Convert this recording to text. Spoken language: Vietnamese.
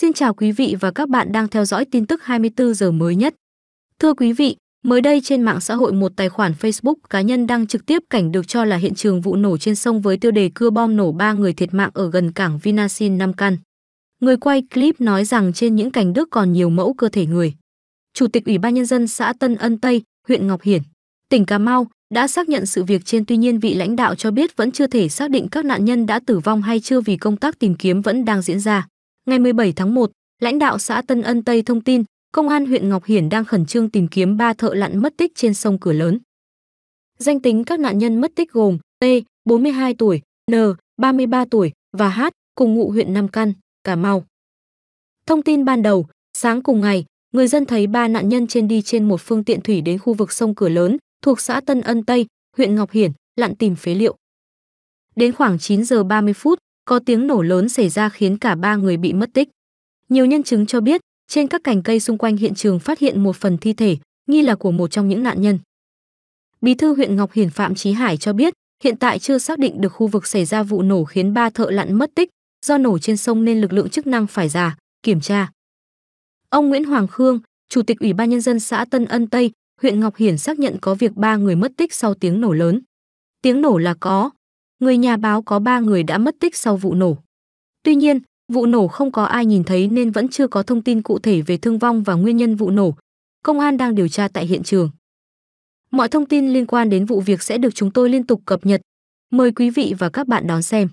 Xin chào quý vị và các bạn đang theo dõi tin tức 24 giờ mới nhất. Thưa quý vị, mới đây trên mạng xã hội một tài khoản Facebook cá nhân đăng trực tiếp cảnh được cho là hiện trường vụ nổ trên sông với tiêu đề cưa bom nổ 3 người thiệt mạng ở gần cảng Vinasin Nam Căn. Người quay clip nói rằng trên những cảnh đức còn nhiều mẫu cơ thể người. Chủ tịch Ủy ban nhân dân xã Tân Ân Tây, huyện Ngọc Hiển, tỉnh Cà Mau đã xác nhận sự việc trên tuy nhiên vị lãnh đạo cho biết vẫn chưa thể xác định các nạn nhân đã tử vong hay chưa vì công tác tìm kiếm vẫn đang diễn ra. Ngày 17 tháng 1, lãnh đạo xã Tân Ân Tây thông tin, công an huyện Ngọc Hiển đang khẩn trương tìm kiếm ba thợ lặn mất tích trên sông Cửa Lớn. Danh tính các nạn nhân mất tích gồm T, 42 tuổi, N, 33 tuổi và H, cùng ngụ huyện Nam Căn, Cà Mau. Thông tin ban đầu, sáng cùng ngày, người dân thấy ba nạn nhân trên đi trên một phương tiện thủy đến khu vực sông Cửa Lớn, thuộc xã Tân Ân Tây, huyện Ngọc Hiển, lặn tìm phế liệu. Đến khoảng 9 giờ 30 phút, có tiếng nổ lớn xảy ra khiến cả ba người bị mất tích. Nhiều nhân chứng cho biết, trên các cành cây xung quanh hiện trường phát hiện một phần thi thể, nghi là của một trong những nạn nhân. Bí thư huyện Ngọc Hiển Phạm Chí Hải cho biết, hiện tại chưa xác định được khu vực xảy ra vụ nổ khiến ba thợ lặn mất tích, do nổ trên sông nên lực lượng chức năng phải ra kiểm tra. Ông Nguyễn Hoàng Khương, Chủ tịch Ủy ban Nhân dân xã Tân Ân Tây, huyện Ngọc Hiển xác nhận có việc ba người mất tích sau tiếng nổ lớn. Tiếng nổ là có, người nhà báo có ba người đã mất tích sau vụ nổ. Tuy nhiên, vụ nổ không có ai nhìn thấy nên vẫn chưa có thông tin cụ thể về thương vong và nguyên nhân vụ nổ. Công an đang điều tra tại hiện trường. Mọi thông tin liên quan đến vụ việc sẽ được chúng tôi liên tục cập nhật. Mời quý vị và các bạn đón xem.